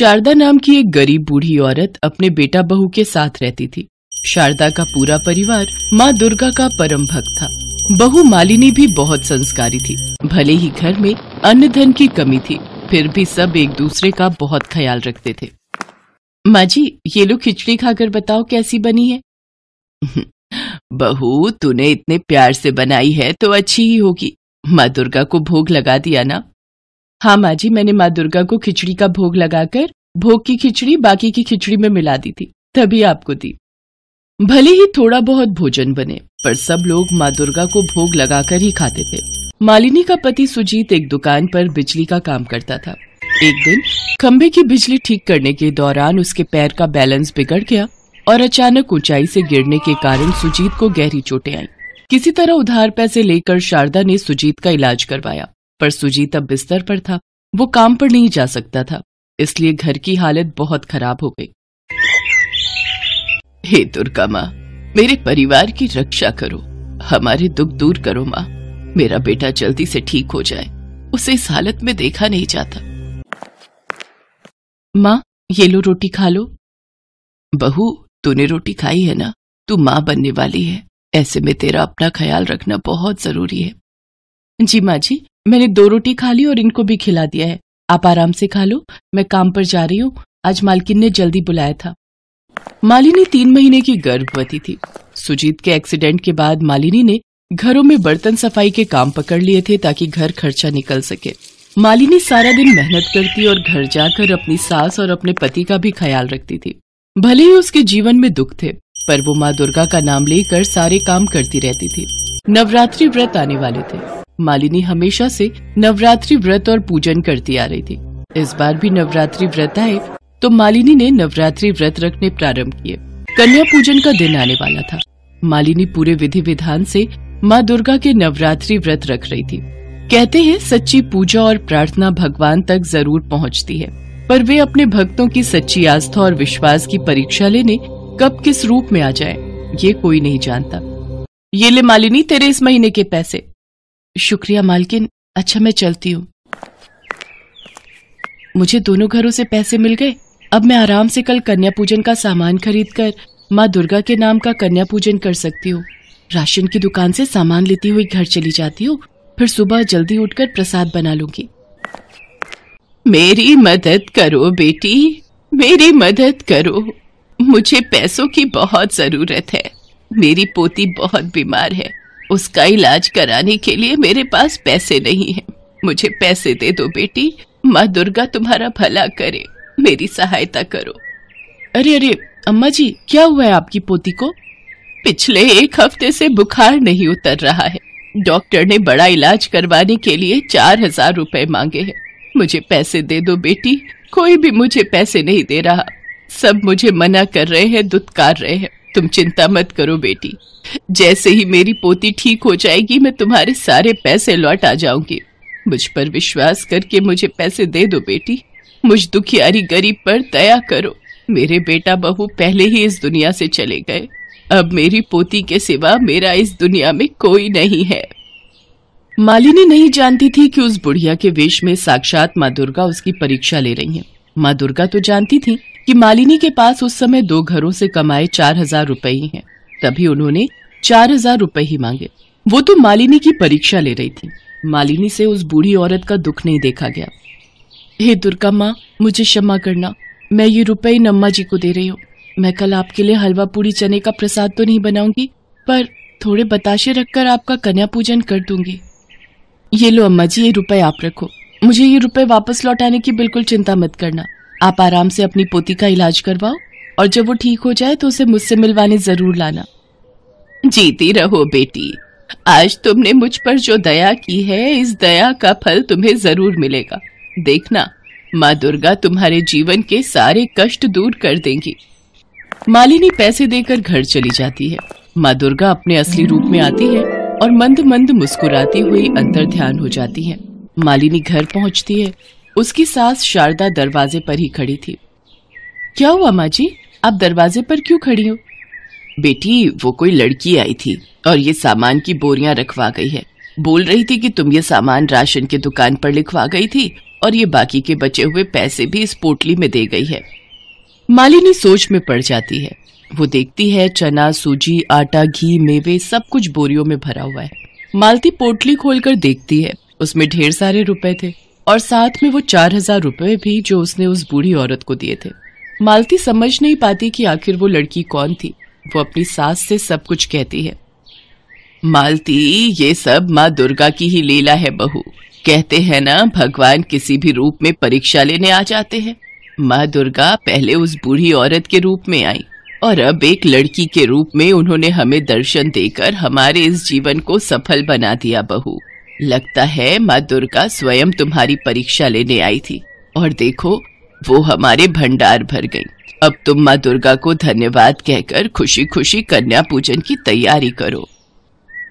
शारदा नाम की एक गरीब बूढ़ी औरत अपने बेटा बहू के साथ रहती थी शारदा का पूरा परिवार माँ दुर्गा का परम भक्त था बहू मालिनी भी बहुत संस्कारी थी भले ही घर में अन्न धन की कमी थी फिर भी सब एक दूसरे का बहुत ख्याल रखते थे माँ जी ये लो खिचड़ी खाकर बताओ कैसी बनी है हम्म, बहू तूने इतने प्यार से बनाई है तो अच्छी ही होगी माँ दुर्गा को भोग लगा दिया ना हाँ माँ जी मैंने माँ दुर्गा को खिचड़ी का भोग लगाकर भोग की खिचड़ी बाकी की खिचड़ी में मिला दी थी तभी आपको दी भले ही थोड़ा बहुत भोजन बने पर सब लोग माँ दुर्गा को भोग लगाकर ही खाते थे मालिनी का पति सुजीत एक दुकान पर बिजली का काम करता था एक दिन खम्बे की बिजली ठीक करने के दौरान उसके पैर का बैलेंस बिगड़ गया और अचानक ऊंचाई से गिरने के कारण सुजीत को गहरी चोटें आई किसी तरह उधार पैसे लेकर शारदा ने सुजीत का इलाज करवाया पर सुजीत अब बिस्तर पर था वो काम पर नहीं जा सकता था इसलिए घर की हालत बहुत खराब हो गई हे दुर्गा माँ मेरे परिवार की रक्षा करो हमारे दुख दूर करो माँ मेरा बेटा जल्दी से ठीक हो जाए उसे इस हालत में देखा नहीं जाता माँ ये लो रोटी खा लो बहू तूने रोटी खाई है ना तू माँ बनने वाली है ऐसे में तेरा अपना ख्याल रखना बहुत जरूरी है जी माँ जी मैंने दो रोटी खा ली और इनको भी खिला दिया है आप आराम से खा लो मैं काम पर जा रही हूँ आज मालकिन ने जल्दी बुलाया था मालिनी तीन महीने की गर्भवती थी सुजीत के एक्सीडेंट के बाद मालिनी ने घरों में बर्तन सफाई के काम पकड़ लिए थे ताकि घर खर्चा निकल सके मालिनी सारा दिन मेहनत करती और घर जाकर अपनी सास और अपने पति का भी ख्याल रखती थी भले ही उसके जीवन में दुख थे पर वो माँ दुर्गा का नाम लेकर सारे काम करती रहती थी नवरात्रि व्रत आने वाले थे मालिनी हमेशा से नवरात्रि व्रत और पूजन करती आ रही थी इस बार भी नवरात्रि व्रत आए तो मालिनी ने नवरात्रि व्रत रखने प्रारंभ किए कन्या पूजन का दिन आने वाला था मालिनी पूरे विधि विधान से माँ दुर्गा के नवरात्रि व्रत रख रही थी कहते हैं सच्ची पूजा और प्रार्थना भगवान तक जरूर पहुँचती है पर वे अपने भक्तों की सच्ची आस्था और विश्वास की परीक्षा लेने कब किस रूप में आ जाए ये कोई नहीं जानता ये ले मालिनी तेरे इस महीने के पैसे शुक्रिया मालकिन अच्छा मैं चलती हूँ मुझे दोनों घरों से पैसे मिल गए अब मैं आराम से कल कन्या पूजन का सामान खरीद कर माँ दुर्गा के नाम का कन्या पूजन कर सकती हूँ राशन की दुकान से सामान लेती हुई घर चली जाती हूँ फिर सुबह जल्दी उठकर प्रसाद बना लूंगी मेरी मदद करो बेटी मेरी मदद करो मुझे पैसों की बहुत जरूरत है मेरी पोती बहुत बीमार है उसका इलाज कराने के लिए मेरे पास पैसे नहीं है मुझे पैसे दे दो बेटी माँ दुर्गा तुम्हारा भला करे मेरी सहायता करो अरे अरे अम्मा जी क्या हुआ है आपकी पोती को पिछले एक हफ्ते से बुखार नहीं उतर रहा है डॉक्टर ने बड़ा इलाज करवाने के लिए चार हजार रूपए मांगे हैं मुझे पैसे दे दो बेटी कोई भी मुझे पैसे नहीं दे रहा सब मुझे मना कर रहे हैं दुत्कार रहे हैं तुम चिंता मत करो बेटी जैसे ही मेरी पोती ठीक हो जाएगी मैं तुम्हारे सारे पैसे लौट आ जाऊंगी मुझ पर विश्वास करके मुझे पैसे दे दो बेटी मुझ दुखियारी गरीब पर दया करो मेरे बेटा बहू पहले ही इस दुनिया से चले गए अब मेरी पोती के सिवा मेरा इस दुनिया में कोई नहीं है मालिनी नहीं जानती थी कि उस बुढ़िया के वेश में साक्षात माँ दुर्गा उसकी परीक्षा ले रही हैं। माँ दुर्गा तो जानती थी कि मालिनी के पास उस समय दो घरों से कमाए चार हजार रूपए ही है तभी उन्होंने चार हजार रूपए ही मांगे वो तो मालिनी की परीक्षा ले रही थी मालिनी से उस बूढ़ी औरत का दुख नहीं देखा गया हे दुर्गा माँ मुझे क्षमा करना मैं ये रुपए नम्मा जी को दे रही हूँ मैं कल आपके लिए हलवा पूरी चने का प्रसाद तो नहीं बनाऊंगी पर थोड़े बताशे रखकर आपका कन्या पूजन कर दूंगी ये लो अम्मा जी ये रुपए आप रखो मुझे ये रुपए वापस लौटाने की बिल्कुल चिंता मत करना आप आराम से अपनी पोती का इलाज करवाओ और जब वो ठीक हो जाए तो उसे मुझसे मिलवाने जरूर लाना जीती रहो बेटी आज तुमने मुझ पर जो दया की है इस दया का फल तुम्हें जरूर मिलेगा देखना माँ दुर्गा तुम्हारे जीवन के सारे कष्ट दूर कर देंगी मालिनी पैसे देकर घर चली जाती है माँ दुर्गा अपने असली रूप में आती है और मंद मंद मुस्कुराती हुई अंतर ध्यान हो जाती है मालिनी घर पहुंचती है उसकी सास शारदा दरवाजे पर ही खड़ी थी क्या हुआ माँ जी आप दरवाजे पर क्यों खड़ी हो बेटी वो कोई लड़की आई थी और ये सामान की बोरियां रखवा गई है बोल रही थी कि तुम ये सामान राशन के दुकान पर लिखवा गई थी और ये बाकी के बचे हुए पैसे भी इस पोटली में दे गई है मालिनी सोच में पड़ जाती है वो देखती है चना सूजी आटा घी मेवे सब कुछ बोरियों में भरा हुआ है मालती पोटली खोलकर देखती है उसमें ढेर सारे रुपए थे और साथ में वो चार हजार रुपये भी जो उसने उस बूढ़ी औरत को दिए थे मालती समझ नहीं पाती कि आखिर वो लड़की कौन थी वो अपनी सास से सब कुछ कहती है मालती ये सब माँ दुर्गा की ही लीला है बहू कहते हैं ना भगवान किसी भी रूप में परीक्षा लेने आ जाते हैं माँ दुर्गा पहले उस बूढ़ी औरत के रूप में आई और अब एक लड़की के रूप में उन्होंने हमें दर्शन देकर हमारे इस जीवन को सफल बना दिया बहू लगता है माँ दुर्गा स्वयं तुम्हारी परीक्षा लेने आई थी और देखो वो हमारे भंडार भर गई अब तुम माँ दुर्गा को धन्यवाद कहकर खुशी खुशी कन्या पूजन की तैयारी करो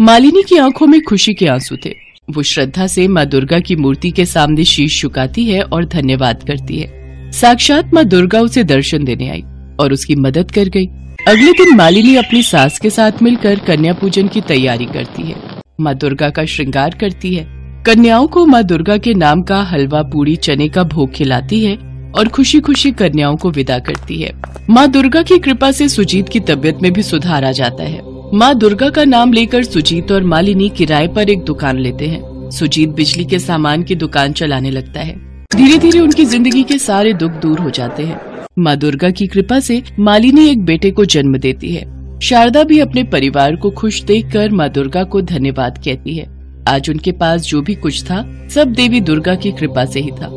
मालिनी की आंखों में खुशी के आंसू थे वो श्रद्धा से माँ दुर्गा की मूर्ति के सामने शीश झुकाती है और धन्यवाद करती है साक्षात माँ दुर्गा उसे दर्शन देने आई और उसकी मदद कर गई अगले दिन मालिनी अपनी सास के साथ मिलकर कन्या पूजन की तैयारी करती है माँ दुर्गा का श्रृंगार करती है कन्याओं को माँ दुर्गा के नाम का हलवा पूरी चने का भोग खिलाती है और खुशी खुशी कन्याओं को विदा करती है माँ दुर्गा की कृपा से सुजीत की तबीयत में भी सुधार आ जाता है माँ दुर्गा का नाम लेकर सुजीत और मालिनी किराए पर एक दुकान लेते हैं सुजीत बिजली के सामान की दुकान चलाने लगता है धीरे धीरे उनकी जिंदगी के सारे दुख दूर हो जाते हैं माँ दुर्गा की कृपा से मालिनी एक बेटे को जन्म देती है शारदा भी अपने परिवार को खुश देखकर माँ दुर्गा को धन्यवाद कहती है आज उनके पास जो भी कुछ था सब देवी दुर्गा की कृपा से ही था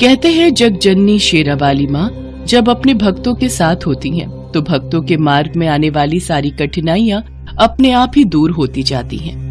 कहते हैं जग जननी शेरा वाली माँ जब अपने भक्तों के साथ होती हैं, तो भक्तों के मार्ग में आने वाली सारी कठिनाइयाँ अपने आप ही दूर होती जाती हैं।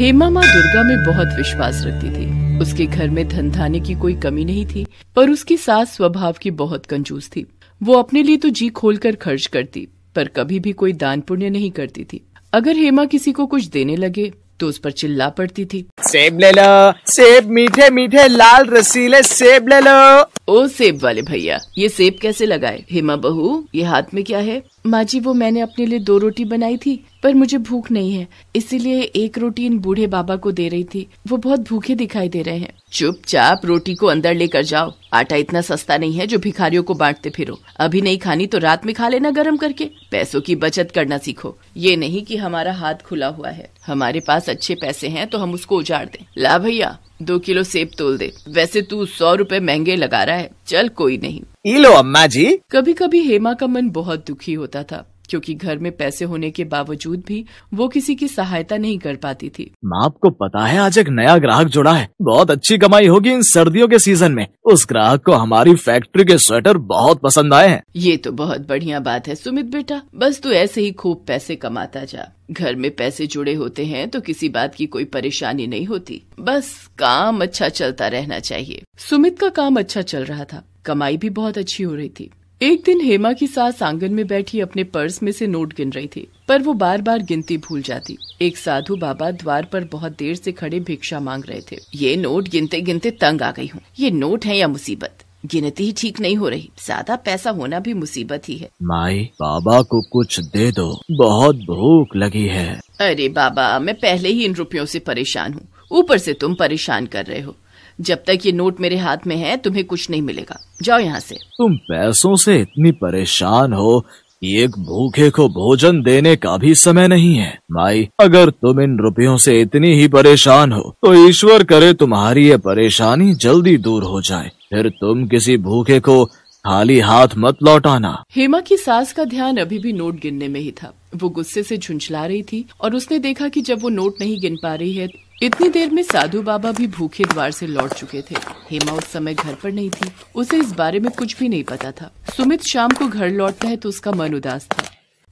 हेमा माँ दुर्गा में बहुत विश्वास रखती थी उसके घर में धन धाने की कोई कमी नहीं थी पर उसकी सास स्वभाव की बहुत कंजूस थी वो अपने लिए तो जी खोल कर खर्च करती पर कभी भी कोई दान पुण्य नहीं करती थी अगर हेमा किसी को कुछ देने लगे तो उस पर चिल्ला पड़ती थी सेब ले लो सेब मीठे मीठे लाल रसीले सेब ले लो ओ सेब वाले भैया ये सेब कैसे लगाए हेमा बहू ये हाथ में क्या है माँ जी वो मैंने अपने लिए दो रोटी बनाई थी पर मुझे भूख नहीं है इसीलिए एक रोटी इन बूढ़े बाबा को दे रही थी वो बहुत भूखे दिखाई दे रहे हैं चुपचाप रोटी को अंदर लेकर जाओ आटा इतना सस्ता नहीं है जो भिखारियों को बांटते फिरो अभी नहीं खानी तो रात में खा लेना गर्म करके पैसों की बचत करना सीखो ये नहीं कि हमारा हाथ खुला हुआ है हमारे पास अच्छे पैसे हैं तो हम उसको उजाड़ दें ला भैया दो किलो सेब तोल दे वैसे तू सौ रूपए महंगे लगा रहा है चल कोई नहीं ये लो अम्मा जी कभी कभी हेमा का मन बहुत दुखी होता था क्योंकि घर में पैसे होने के बावजूद भी वो किसी की सहायता नहीं कर पाती थी माँ आपको पता है आज एक नया ग्राहक जुड़ा है बहुत अच्छी कमाई होगी इन सर्दियों के सीजन में उस ग्राहक को हमारी फैक्ट्री के स्वेटर बहुत पसंद आए हैं ये तो बहुत बढ़िया बात है सुमित बेटा बस तू ऐसे ही खूब पैसे कमाता जा घर में पैसे जुड़े होते हैं तो किसी बात की कोई परेशानी नहीं होती बस काम अच्छा चलता रहना चाहिए सुमित का काम अच्छा चल रहा था कमाई भी बहुत अच्छी हो रही थी एक दिन हेमा की सास आंगन में बैठी अपने पर्स में से नोट गिन रही थी पर वो बार बार गिनती भूल जाती एक साधु बाबा द्वार पर बहुत देर से खड़े भिक्षा मांग रहे थे ये नोट गिनते गिनते तंग आ गई हूँ ये नोट है या मुसीबत गिनती ही ठीक नहीं हो रही ज्यादा पैसा होना भी मुसीबत ही है माई बाबा को कुछ दे दो बहुत भूख लगी है अरे बाबा मैं पहले ही इन रुपयों से परेशान हूँ ऊपर से तुम परेशान कर रहे हो जब तक ये नोट मेरे हाथ में है तुम्हें कुछ नहीं मिलेगा जाओ यहाँ से तुम पैसों से इतनी परेशान हो कि एक भूखे को भोजन देने का भी समय नहीं है माई अगर तुम इन रुपयों से इतनी ही परेशान हो तो ईश्वर करे तुम्हारी ये परेशानी जल्दी दूर हो जाए फिर तुम किसी भूखे को खाली हाथ मत लौटाना हेमा की सास का ध्यान अभी भी नोट गिनने में ही था वो गुस्से से झुंझला रही थी और उसने देखा कि जब वो नोट नहीं गिन पा रही है इतनी देर में साधु बाबा भी भूखे द्वार से लौट चुके थे हेमा उस समय घर पर नहीं थी उसे इस बारे में कुछ भी नहीं पता था सुमित शाम को घर लौटता है तो उसका मन उदास था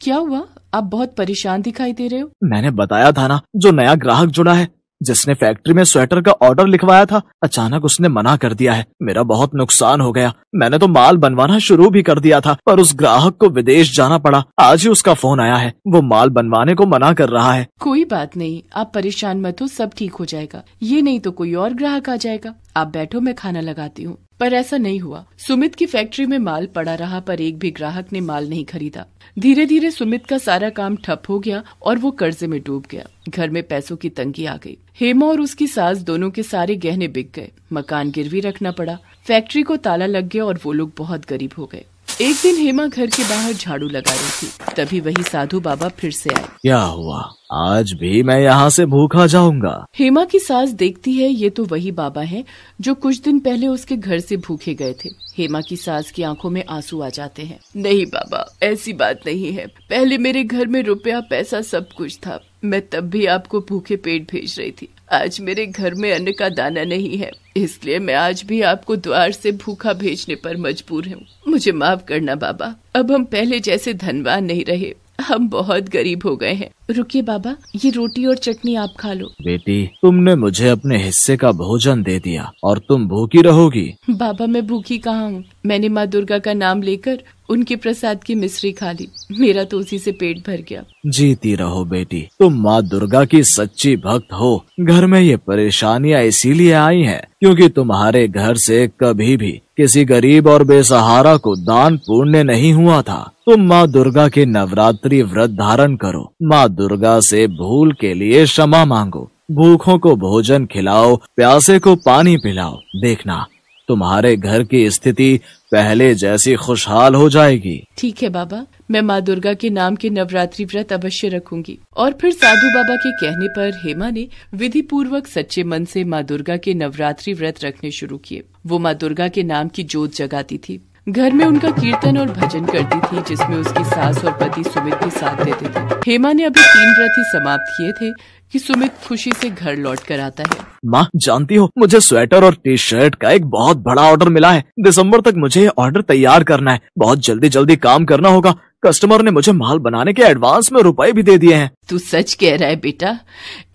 क्या हुआ आप बहुत परेशान दिखाई दे रहे हो मैंने बताया था ना जो नया ग्राहक जुड़ा है जिसने फैक्ट्री में स्वेटर का ऑर्डर लिखवाया था अचानक उसने मना कर दिया है मेरा बहुत नुकसान हो गया मैंने तो माल बनवाना शुरू भी कर दिया था पर उस ग्राहक को विदेश जाना पड़ा आज ही उसका फोन आया है वो माल बनवाने को मना कर रहा है कोई बात नहीं आप परेशान मत हो सब ठीक हो जाएगा ये नहीं तो कोई और ग्राहक आ जाएगा आप बैठो मैं खाना लगाती हूँ पर ऐसा नहीं हुआ सुमित की फैक्ट्री में माल पड़ा रहा पर एक भी ग्राहक ने माल नहीं खरीदा धीरे धीरे सुमित का सारा काम ठप हो गया और वो कर्जे में डूब गया घर में पैसों की तंगी आ गई हेमा और उसकी सास दोनों के सारे गहने बिक गए मकान गिरवी रखना पड़ा फैक्ट्री को ताला लग गया और वो लोग बहुत गरीब हो गए एक दिन हेमा घर के बाहर झाड़ू लगा रही थी तभी वही साधु बाबा फिर से आए क्या हुआ आज भी मैं यहाँ से भूखा जाऊंगा हेमा की सास देखती है ये तो वही बाबा है जो कुछ दिन पहले उसके घर से भूखे गए थे हेमा की सास की आंखों में आंसू आ जाते हैं नहीं बाबा ऐसी बात नहीं है पहले मेरे घर में रुपया पैसा सब कुछ था मैं तब भी आपको भूखे पेट भेज रही थी आज मेरे घर में अन्न का दाना नहीं है इसलिए मैं आज भी आपको द्वार से भूखा भेजने पर मजबूर हूँ मुझे माफ करना बाबा अब हम पहले जैसे धनवान नहीं रहे हम बहुत गरीब हो गए हैं रुकिए बाबा ये रोटी और चटनी आप खा लो बेटी तुमने मुझे अपने हिस्से का भोजन दे दिया और तुम भूखी रहोगी बाबा मैं भूखी कहाँ हूँ मैंने माँ दुर्गा का नाम लेकर उनके प्रसाद की मिश्री खा ली मेरा तो उसी से पेट भर गया जीती रहो बेटी तुम माँ दुर्गा की सच्ची भक्त हो घर में ये परेशानियाँ इसीलिए आई है क्यूँकी तुम्हारे घर ऐसी कभी भी किसी गरीब और बेसहारा को दान पुण्य नहीं हुआ था तुम माँ दुर्गा के नवरात्रि व्रत धारण करो माँ दुर्गा से भूल के लिए क्षमा मांगो भूखों को भोजन खिलाओ प्यासे को पानी पिलाओ देखना तुम्हारे घर की स्थिति पहले जैसी खुशहाल हो जाएगी ठीक है बाबा मैं माँ दुर्गा के नाम के नवरात्रि व्रत अवश्य रखूंगी और फिर साधु बाबा के कहने पर हेमा ने विधि पूर्वक सच्चे मन से माँ दुर्गा के नवरात्रि व्रत रखने शुरू किए वो माँ दुर्गा के नाम की जोत जगाती थी घर में उनका कीर्तन और भजन करती थी जिसमें उसकी सास और पति सुमित भी साथ देते थे हेमा ने अभी तीन व्रत ही समाप्त किए थे कि सुमित खुशी से घर लौट कर आता है माँ जानती हो मुझे स्वेटर और टी शर्ट का एक बहुत बड़ा ऑर्डर मिला है दिसंबर तक मुझे ये ऑर्डर तैयार करना है बहुत जल्दी जल्दी काम करना होगा कस्टमर ने मुझे माल बनाने के एडवांस में रुपए भी दे दिए हैं तू सच कह रहा है बेटा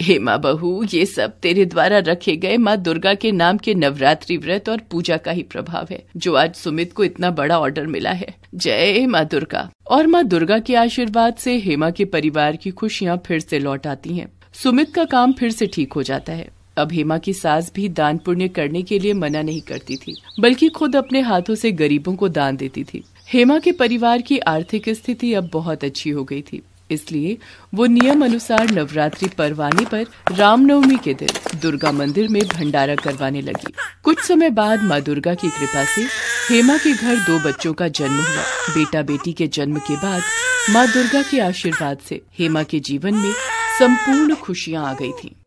हेमा बहू ये सब तेरे द्वारा रखे गए माँ दुर्गा के नाम के नवरात्रि व्रत और पूजा का ही प्रभाव है जो आज सुमित को इतना बड़ा ऑर्डर मिला है जय माँ दुर्गा और माँ दुर्गा के आशीर्वाद से हेमा के परिवार की खुशियाँ फिर से लौट आती हैं सुमित का काम फिर से ठीक हो जाता है अब हेमा की सास भी दान पुण्य करने के लिए मना नहीं करती थी बल्कि खुद अपने हाथों से गरीबों को दान देती थी हेमा के परिवार की आर्थिक स्थिति अब बहुत अच्छी हो गई थी इसलिए वो नियम अनुसार नवरात्रि पर्व आने पर रामनवमी के दिन दुर्गा मंदिर में भंडारा करवाने लगी कुछ समय बाद माँ दुर्गा की कृपा से हेमा के घर दो बच्चों का जन्म हुआ बेटा बेटी के जन्म के बाद माँ दुर्गा के आशीर्वाद से हेमा के जीवन में संपूर्ण खुशियाँ आ गई थीं।